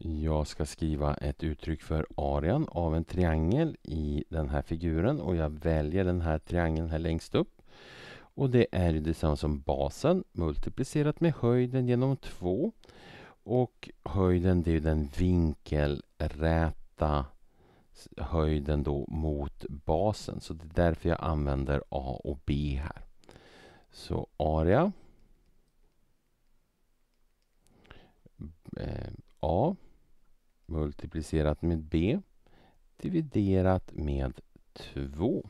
Jag ska skriva ett uttryck för arean av en triangel i den här figuren och jag väljer den här triangeln här längst upp. Och det är detsamma som basen multiplicerat med höjden genom 2. Och höjden det är den vinkelräta höjden då mot basen. Så det är därför jag använder A och B här. Så area eh, A multiplicerat med b dividerat med 2.